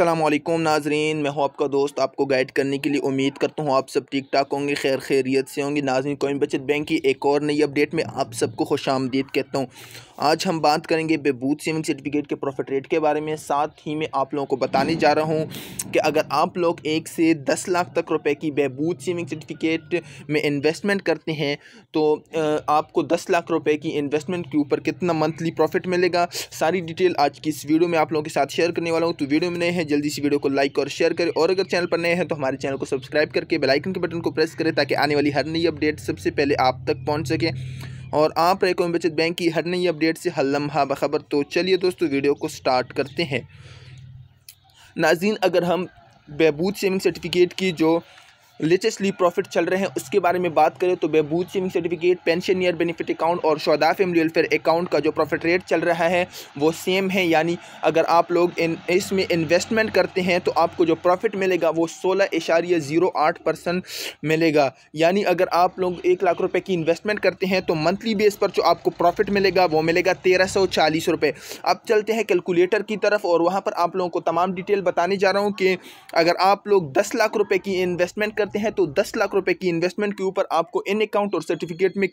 अल्लाम नाजरीन मैं हूँ आपका दोस्त आपको गाइड करने के लिए उम्मीद करता हूँ आप सब ठीक ठाक होंगे खैर खैरियत से होंगे नाजरीन कौमी बचत बैंक की एक और नई अपडेट में आप सबको खुश आमदीद कहता हूँ आज हम बात करेंगे बेबूत सेविंग सर्टिफिकेट के प्रॉफिट रेट के बारे में साथ ही मैं आप लोगों को बताने जा रहा हूँ कि अगर आप लोग एक से दस लाख तक रुपए की बेबूत सेविंग सर्टिफिकेट में इन्वेस्टमेंट करते हैं तो आपको दस लाख रुपए की इन्वेस्टमेंट के ऊपर कितना मंथली प्रॉफिट मिलेगा सारी डिटेल आज की इस वीडियो में आप लोगों के साथ शेयर करने वाला हूँ तो वीडियो में नए हैं जल्दी से वीडियो को लाइक और शेयर करें और अगर चैनल पर नए हैं तो हमारे चैनल को सब्सक्राइब करके बेलाइकन के बटन को प्रेस करें ताकि आने वाली हर नई अपडेट सबसे पहले आप तक पहुँच सके और आप रहे कौमी बचत बैंक की हर नई अपडेट से हर लम्हा बखबर तो चलिए दोस्तों वीडियो को स्टार्ट करते हैं नाजीन अगर हम बहबूद सेविंग सर्टिफिकेट की जो लेटेस्टली प्रॉफिट चल रहे हैं उसके बारे में बात करें तो Behbood saving certificate pension year benefit account और शौदा फैमिली वेलफेयर अकाउंट का जो प्रॉफिट रेट चल रहा है वो सेम है यानी अगर आप लोग इन इसमें इन्वेस्टमेंट करते हैं तो आपको जो प्रॉफिट मिलेगा वो सोलह इशारे ज़ीरो आठ परसेंट मिलेगा यानी अगर आप लोग एक लाख रुपये की इन्वेस्टमेंट करते हैं तो मंथली बेस पर जो आपको प्रॉफिट मिलेगा वो मिलेगा तेरह सौ चालीस रुपये अब चलते हैं कैलकुलेटर की तरफ और वहाँ पर आप लोगों को तमाम डिटेल बताने जा रहा हूँ कि अगर आप लोग दस लाख रुपये की इन्वेस्टमेंट कर करते हैं तो दस लाख रुपए की इन्वेस्टमेंट के ऊपर आपको इन अकाउंट और सर्टिफिकेट में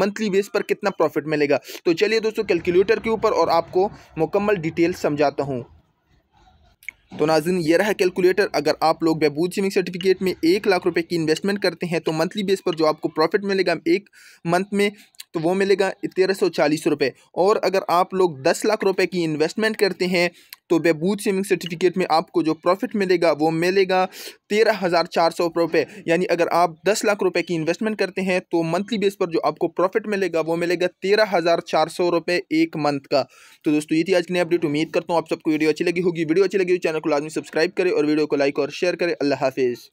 मंथली बेस पर कितना प्रॉफिट मिलेगा तो चलिए दोस्तों कैलकुलेटर के ऊपर और आपको मुकम्मल डिटेल समझाता हूँ तो नाजिन ये रहा कैलकुलेटर अगर आप लोग बहबूद सिमिंग सर्टिफिकेट में एक लाख रुपए की इन्वेस्टमेंट करते हैं तो मंथली बेस पर जो आपको प्रॉफिट मिलेगा एक मंथ में तो वो मिलेगा तेरह सौ चालीस रुपये और अगर आप लोग दस लाख रुपए की इन्वेस्टमेंट करते हैं तो बेबूत सेविंग सर्टिफिकेट में आपको जो प्रॉफिट मिलेगा वो मिलेगा तेरह हज़ार चार सौ रुपये यानी अगर आप दस लाख रुपए की इन्वेस्टमेंट करते हैं तो मंथली बेस पर जो आपको प्रॉफिट मिलेगा वो मिलेगा तेरह हज़ार चार सौ रुपये एक मंथ का तो दोस्तों ये थी आज की नई अपडेट उम्मीद करता हूँ आप सबको वीडियो अच्छी लगी होगी वीडियो अच्छी लगी हो चैनल को लाजमी सब्सक्राइब करें और वीडियो को लाइक और शेयर करें अल्लाह हाफिज़